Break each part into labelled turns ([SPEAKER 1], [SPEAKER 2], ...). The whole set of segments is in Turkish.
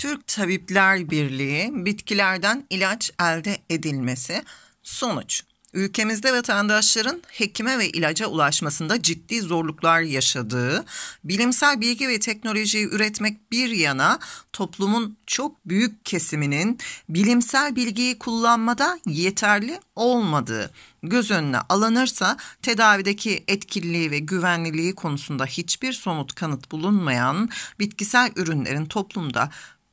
[SPEAKER 1] Türk Tabipler Birliği bitkilerden ilaç elde edilmesi sonuç. Ülkemizde vatandaşların hekime ve ilaca ulaşmasında ciddi zorluklar yaşadığı, bilimsel bilgi ve teknolojiyi üretmek bir yana toplumun çok büyük kesiminin bilimsel bilgiyi kullanmada yeterli olmadığı göz önüne alınırsa tedavideki etkililiği ve güvenliliği konusunda hiçbir somut kanıt bulunmayan bitkisel ürünlerin toplumda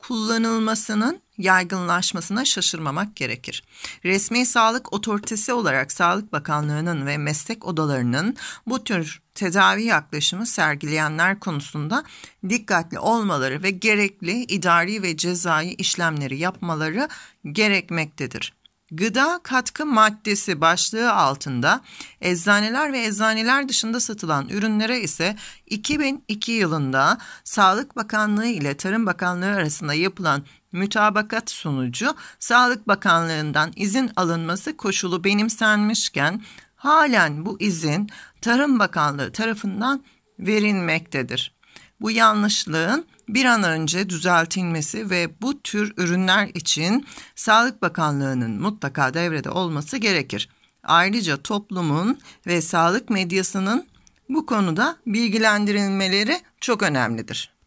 [SPEAKER 1] kullanılmasının yaygınlaşmasına şaşırmamak gerekir. Resmi sağlık otoritesi olarak Sağlık Bakanlığı'nın ve meslek odalarının bu tür tedavi yaklaşımı sergileyenler konusunda dikkatli olmaları ve gerekli idari ve cezai işlemleri yapmaları gerekmektedir. Gıda katkı maddesi başlığı altında eczaneler ve eczaneler dışında satılan ürünlere ise 2002 yılında Sağlık Bakanlığı ile Tarım Bakanlığı arasında yapılan mütabakat sonucu Sağlık Bakanlığı'ndan izin alınması koşulu benimsenmişken halen bu izin Tarım Bakanlığı tarafından verilmektedir. Bu yanlışlığın bir an önce düzeltilmesi ve bu tür ürünler için Sağlık Bakanlığı'nın mutlaka devrede olması gerekir. Ayrıca toplumun ve sağlık medyasının bu konuda bilgilendirilmeleri çok önemlidir.